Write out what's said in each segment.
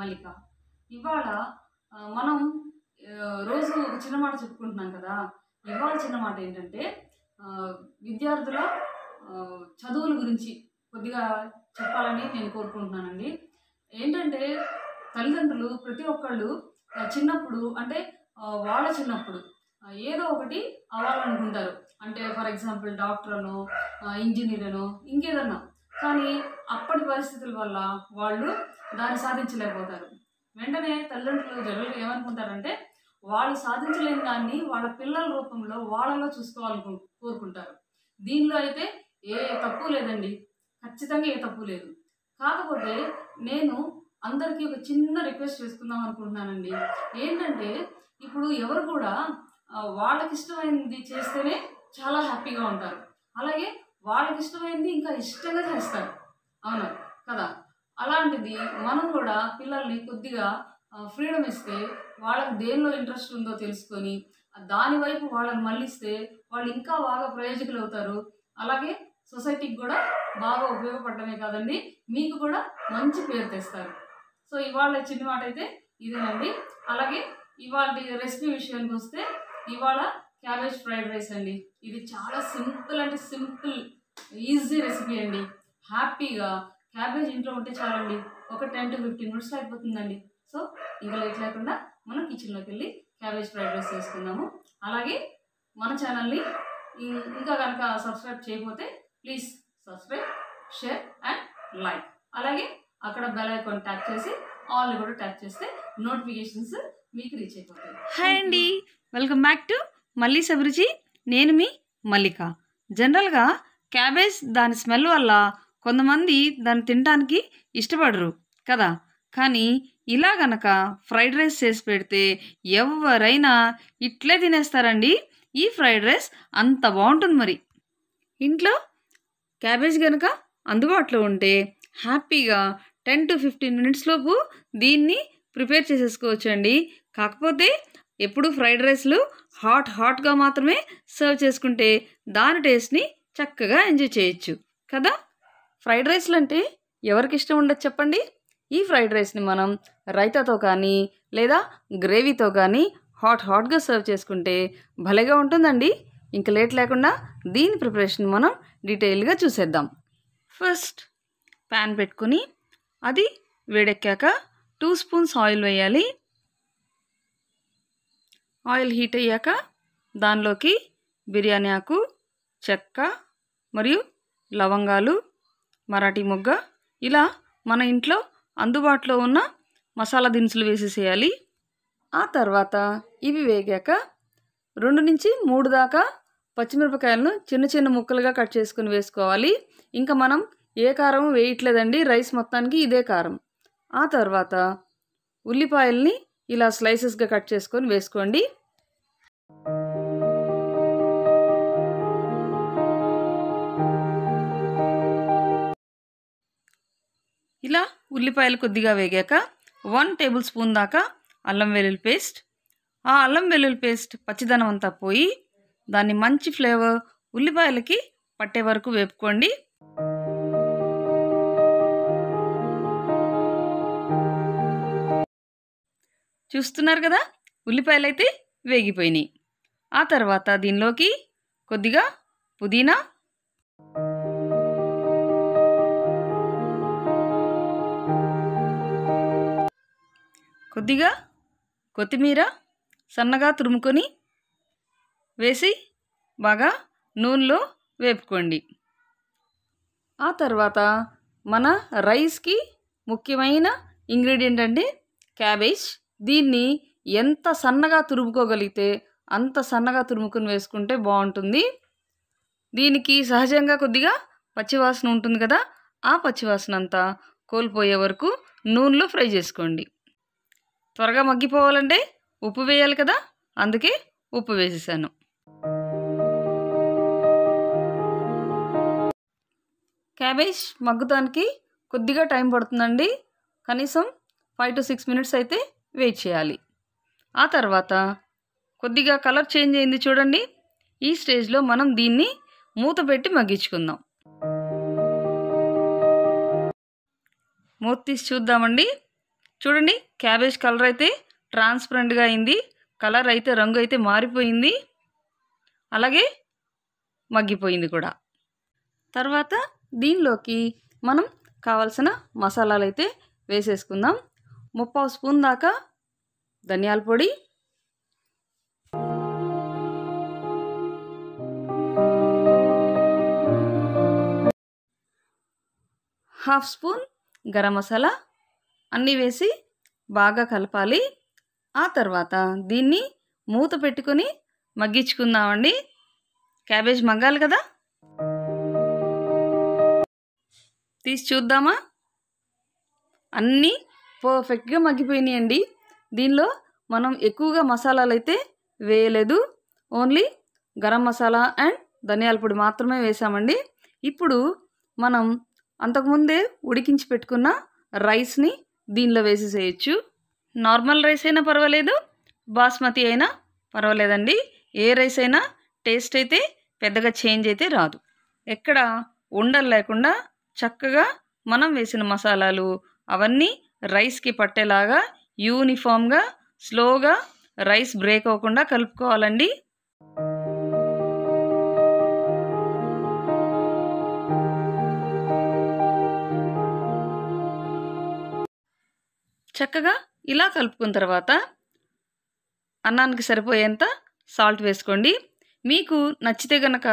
మల్లిక ఇవాళ మనం రోజు ఒక చిన్న మాట చెప్పుకుంటున్నాం కదా ఇవాళ చిన్న మాట ఏంటంటే విద్యార్థుల చదువుల గురించి కొద్దిగా చెప్పాలని నేను కోరుకుంటున్నానండి ఏంటంటే తల్లిదండ్రులు ప్రతి ఒక్కళ్ళు చిన్నప్పుడు అంటే వాళ్ళ చిన్నప్పుడు ఏదో ఒకటి అవ్వాలనుకుంటారు అంటే ఫర్ ఎగ్జాంపుల్ డాక్టర్ అనో ఇంజనీర్ అనో ఇంకేదన్నా కానీ అప్పటి పరిస్థితుల వల్ల వాళ్ళు దాన్ని సాధించలేకపోతారు వెంటనే తల్లిదండ్రులు జనులు ఏమనుకుంటారంటే వాళ్ళు సాధించలేని దాన్ని వాళ్ళ పిల్లల రూపంలో వాళ్ళలో చూసుకోవాలను కోరుకుంటారు దీనిలో అయితే ఏ తప్పు లేదండి ఖచ్చితంగా ఏ తప్పు లేదు కాకపోతే నేను అందరికీ ఒక చిన్న రిక్వెస్ట్ చేసుకుందాం అనుకుంటున్నానండి ఏంటంటే ఇప్పుడు ఎవరు కూడా వాళ్ళకి ఇష్టమైనది చేస్తేనే చాలా హ్యాపీగా ఉంటారు అలాగే వాళ్ళకి ఇష్టమైనది ఇంకా ఇష్టంగా చేస్తారు అవునా అలాంటిది మనం కూడా పిల్లల్ని కొద్దిగా ఫ్రీడమ్ ఇస్తే వాళ్ళకి దేనిలో ఇంట్రెస్ట్ ఉందో తెలుసుకొని దాని వైపు వాళ్ళని మళ్ళిస్తే వాళ్ళు ఇంకా బాగా ప్రయోజకులు అవుతారు అలాగే సొసైటీకి కూడా బాగా ఉపయోగపడటమే కాదండి మీకు కూడా మంచి పేరు తెస్తారు సో ఇవాళ చిన్న మాట అయితే ఇదేనండి అలాగే ఇవాళ రెసిపీ విషయానికి వస్తే ఇవాళ క్యాబేజ్ ఫ్రైడ్ రైస్ అండి ఇది చాలా సింపుల్ అంటే సింపుల్ ఈజీ రెసిపీ అండి హ్యాపీగా క్యాబేజ్ ఇంట్లో ఉంటే చాలండి ఒక టెన్ టు ఫిఫ్టీన్ మినిట్స్ అయిపోతుందండి సో ఇంకా లేట్ లేకుండా మనం కిచెన్లోకి వెళ్ళి క్యాబేజ్ ఫ్రైడ్ రైస్ చేసుకుందాము అలాగే మన ఛానల్ని ఇంకా కనుక సబ్స్క్రైబ్ చేయకపోతే please subscribe share and like అలాగే అక్కడ బెల్ ఐకాన్ ట్యాప్ చేసి ఆల్ కూడా ట్యాప్ చేస్తే నోటిఫికేషన్స్ మీకు రీచ్ అయిపోతాయి హాయ్ అండి వెల్కమ్ బ్యాక్ టు మళ్ళీ సబరుచి నేను మీ మల్లిక జనరల్గా క్యాబేజ్ దాని స్మెల్ వల్ల కొంతమంది దాన్ని తినడానికి ఇష్టపడరు కదా కానీ ఇలా గనక ఫ్రైడ్ రైస్ చేసి పెడితే ఎవరైనా ఇట్లే తినేస్తారండి ఈ ఫ్రైడ్ రైస్ అంత బాగుంటుంది మరి ఇంట్లో క్యాబేజ్ కనుక అందుబాటులో ఉంటే హ్యాపీగా టెన్ టు ఫిఫ్టీన్ మినిట్స్ లోపు దీన్ని ప్రిపేర్ చేసేసుకోవచ్చండి కాకపోతే ఎప్పుడు ఫ్రైడ్ రైస్లు హాట్ హాట్గా మాత్రమే సర్వ్ చేసుకుంటే దాని టేస్ట్ని చక్కగా ఎంజాయ్ చేయొచ్చు కదా ఫ్రైడ్ రైస్లు అంటే ఎవరికి ఇష్టం ఉండదు చెప్పండి ఈ ఫ్రైడ్ రైస్ని మనం రైతాతో కానీ లేదా గ్రేవీతో కానీ హాట్ హాట్గా సర్వ్ చేసుకుంటే భలేగా ఉంటుందండి ఇంకా లేట్ లేకుండా దీని ప్రిపరేషన్ మనం డీటెయిల్గా చూసేద్దాం ఫస్ట్ ప్యాన్ పెట్టుకుని అది వేడెక్కాక టూ స్పూన్స్ ఆయిల్ వేయాలి ఆయిల్ హీట్ అయ్యాక దానిలోకి బిర్యానీ ఆకు చెక్క మరియు లవంగాలు మరాఠీ మొగ్గ ఇలా మన ఇంట్లో అందుబాటులో ఉన్న మసాలా దినుసులు వేసేసేయాలి ఆ తర్వాత ఇవి వేగాక రెండు నుంచి మూడు దాకా పచ్చిమిరపకాయలను చిన్న చిన్న ముక్కలుగా కట్ చేసుకుని వేసుకోవాలి ఇంకా మనం ఏ కారం వేయట్లేదండి రైస్ మొత్తానికి ఇదే కారం ఆ తర్వాత ఉల్లిపాయల్ని ఇలా స్లైసెస్గా కట్ చేసుకొని వేసుకోండి ఇలా ఉల్లిపాయలు కొద్దిగా వేగాక వన్ టేబుల్ స్పూన్ దాకా అల్లం వెల్లుల్లి పేస్ట్ ఆ అల్లం వెల్లుల్లి పేస్ట్ పచ్చిదనం అంతా పోయి దాన్ని మంచి ఫ్లేవర్ ఉల్లిపాయలకి పట్టే వరకు వేపుకోండి చూస్తున్నారు కదా ఉల్లిపాయలు అయితే వేగిపోయినాయి ఆ తర్వాత దీనిలోకి కొద్దిగా పుదీనా కొద్దిగా కొత్తిమీర సన్నగా తురుముకొని వేసి బాగా నూనెలో వేపుకోండి ఆ తర్వాత మన రైస్కి ముఖ్యమైన ఇంగ్రీడియంట్ అండి క్యాబేజ్ దీన్ని ఎంత సన్నగా తురుముకోగలిగితే అంత సన్నగా తురుముకుని వేసుకుంటే బాగుంటుంది దీనికి సహజంగా కొద్దిగా పచ్చివాసన ఉంటుంది కదా ఆ పచ్చివాసన అంతా కోల్పోయే వరకు నూనెలో ఫ్రై చేసుకోండి త్వరగా మగ్గిపోవాలంటే ఉప్పు వేయాలి కదా అందుకే ఉప్పు వేసేసాను క్యాబేజ్ మగ్గుతానికి కొద్దిగా టైం పడుతుందండి కనీసం ఫైవ్ టు సిక్స్ మినిట్స్ అయితే వెయిట్ చేయాలి ఆ తర్వాత కొద్దిగా కలర్ చేంజ్ అయింది చూడండి ఈ స్టేజ్లో మనం దీన్ని మూత పెట్టి మగ్గించుకుందాం మూత తీసి చూద్దామండి చూడండి క్యాబేజ్ కలర్ అయితే ట్రాన్స్పరెంట్గా అయింది కలర్ అయితే రంగు అయితే మారిపోయింది అలాగే మగ్గిపోయింది కూడా తర్వాత దీనిలోకి మనం కావలసిన మసాలాలు అయితే వేసేసుకుందాం ముప్పావు స్పూన్ దాకా ధనియాల పొడి హాఫ్ స్పూన్ గరం మసాలా అన్నీ వేసి బాగా కలపాలి ఆ తర్వాత దీన్ని మూత పెట్టుకొని మగ్గించుకుందామండి క్యాబేజ్ మగ్గాలి కదా తీసి చూద్దామా అన్నీ పర్ఫెక్ట్గా మగ్గిపోయినాయండి దీనిలో మనం ఎక్కువగా మసాలాలు అయితే వేయలేదు ఓన్లీ గరం మసాలా అండ్ ధనియాల పొడి మాత్రమే వేసామండి ఇప్పుడు మనం అంతకుముందే ఉడికించి పెట్టుకున్న రైస్ని దీనిలో వేసేసేయచ్చు నార్మల్ రైస్ అయినా పర్వాలేదు బాస్మతి అయినా పర్వాలేదండి ఏ రైస్ అయినా టేస్ట్ అయితే పెద్దగా చేంజ్ అయితే రాదు ఎక్కడ ఉండలు లేకుండా చక్కగా మనం వేసిన మసాలాలు అవన్నీ రైస్కి పట్టేలాగా యూనిఫామ్గా స్లోగా రైస్ బ్రేక్ అవ్వకుండా కలుపుకోవాలండి చక్కగా ఇలా కలుపుకున్న తర్వాత అన్నానికి సరిపోయేంత సాల్ట్ వేసుకోండి మీకు నచ్చితే కనుక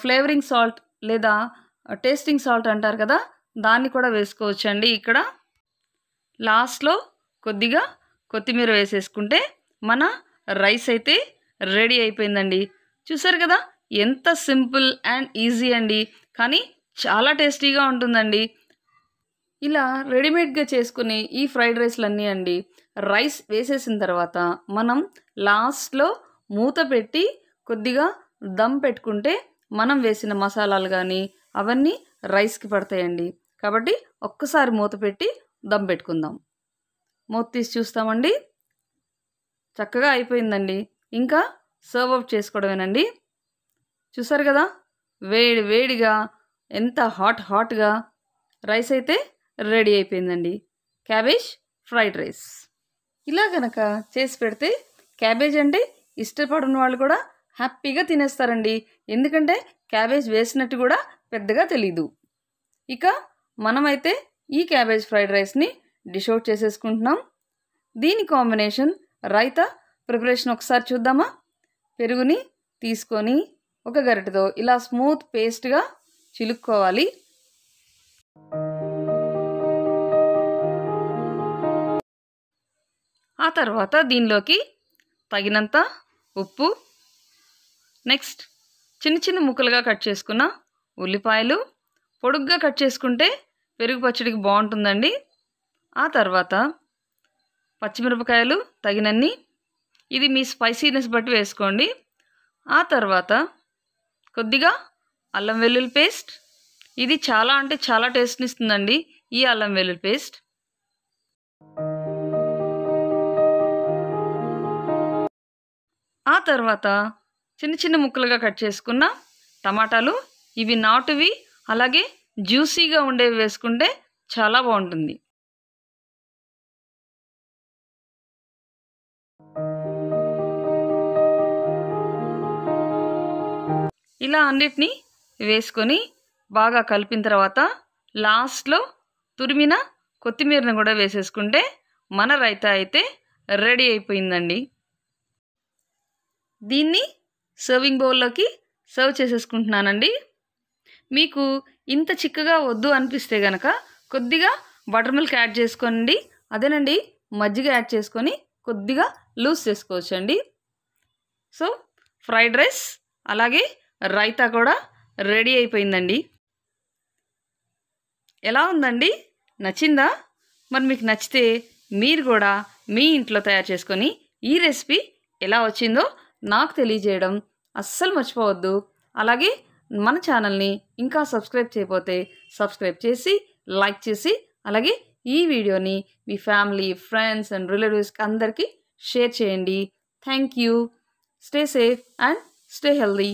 ఫ్లేవరింగ్ సాల్ట్ లేదా టేస్టింగ్ సాల్ట్ అంటారు కదా దాన్ని కూడా వేసుకోవచ్చండి ఇక్కడ లాస్ట్లో కొద్దిగా కొత్తిమీర వేసేసుకుంటే మన రైస్ అయితే రెడీ అయిపోయిందండి చూసారు కదా ఎంత సింపుల్ అండ్ ఈజీ అండి కానీ చాలా టేస్టీగా ఉంటుందండి ఇలా రెడీమేడ్గా చేసుకునే ఈ ఫ్రైడ్ రైస్లన్నీ అండి రైస్ వేసేసిన తర్వాత మనం లాస్ట్లో మూత పెట్టి కొద్దిగా దమ్ పెట్టుకుంటే మనం వేసిన మసాలాలు కానీ అవన్నీ రైస్కి పడతాయండి కాబట్టి ఒక్కసారి మూత పెట్టి దమ్ పెట్టుకుందాం మూత తీసి చూస్తామండి చక్కగా అయిపోయిందండి ఇంకా సర్వ్ అప్ చేసుకోవడమేనండి చూసారు కదా వేడి వేడిగా ఎంత హాట్ హాట్గా రైస్ అయితే రెడీ అయిపోయిందండి క్యాబేజ్ ఫ్రైడ్ రైస్ ఇలా కనుక చేసి పెడితే క్యాబేజ్ అంటే ఇష్టపడిన వాళ్ళు కూడా హ్యాపీగా తినేస్తారండి ఎందుకంటే క్యాబేజ్ వేసినట్టు కూడా పెద్దగా తెలీదు ఇక మనమైతే ఈ క్యాబేజ్ ఫ్రైడ్ రైస్ని డిష్ అవుట్ చేసేసుకుంటున్నాం దీని కాంబినేషన్ రైత ప్రిపరేషన్ ఒకసారి చూద్దామా పెరుగుని తీసుకొని ఒక గరిటతో ఇలా స్మూత్ పేస్ట్గా చిలుక్కోవాలి ఆ తర్వాత దీనిలోకి తగినంత ఉప్పు నెక్స్ట్ చిన్న చిన్న ముక్కలుగా కట్ చేసుకున్న ఉల్లిపాయలు పొడుగ్గా కట్ చేసుకుంటే పెరుగు పచ్చడికి బాగుంటుందండి ఆ తర్వాత పచ్చిమిరపకాయలు తగినన్ని ఇది మీ స్పైసీనెస్ బట్టి వేసుకోండి ఆ తర్వాత కొద్దిగా అల్లం వెల్లుల్లి పేస్ట్ ఇది చాలా అంటే చాలా టేస్ట్ని ఇస్తుందండి ఈ అల్లం వెల్లుల్లి పేస్ట్ ఆ తర్వాత చిన్న చిన్న ముక్కలుగా కట్ చేసుకున్న టమాటాలు ఇవి నాటువి అలాగే జ్యూసీగా ఉండేవి వేసుకుంటే చాలా బాగుంటుంది ఇలా అన్నిటినీ వేసుకొని బాగా కలిపిన తర్వాత లాస్ట్లో తురిమిన కొత్తిమీరను కూడా వేసేసుకుంటే మన రైతా అయితే రెడీ అయిపోయిందండి దీన్ని సర్వింగ్ బౌల్లోకి సర్వ్ చేసేసుకుంటున్నానండి మీకు ఇంత చిక్కగా వద్దు అనిపిస్తే కనుక కొద్దిగా బటర్ మిల్క్ యాడ్ చేసుకోండి అదేనండి మజ్జిగ యాడ్ చేసుకొని కొద్దిగా లూజ్ చేసుకోవచ్చండి సో ఫ్రైడ్ రైస్ అలాగే రైతా కూడా రెడీ అయిపోయిందండి ఎలా ఉందండి నచ్చిందా మరి మీకు నచ్చితే మీరు కూడా మీ ఇంట్లో తయారు చేసుకొని ఈ రెసిపీ ఎలా వచ్చిందో నాకు తెలియజేయడం అస్సలు మర్చిపోవద్దు అలాగే మన ఛానల్ని ఇంకా సబ్స్క్రైబ్ చేయకపోతే సబ్స్క్రైబ్ చేసి లైక్ చేసి అలాగే ఈ వీడియోని మీ ఫ్యామిలీ ఫ్రెండ్స్ అండ్ రిలేటివ్స్కి అందరికీ షేర్ చేయండి thank you stay safe and stay healthy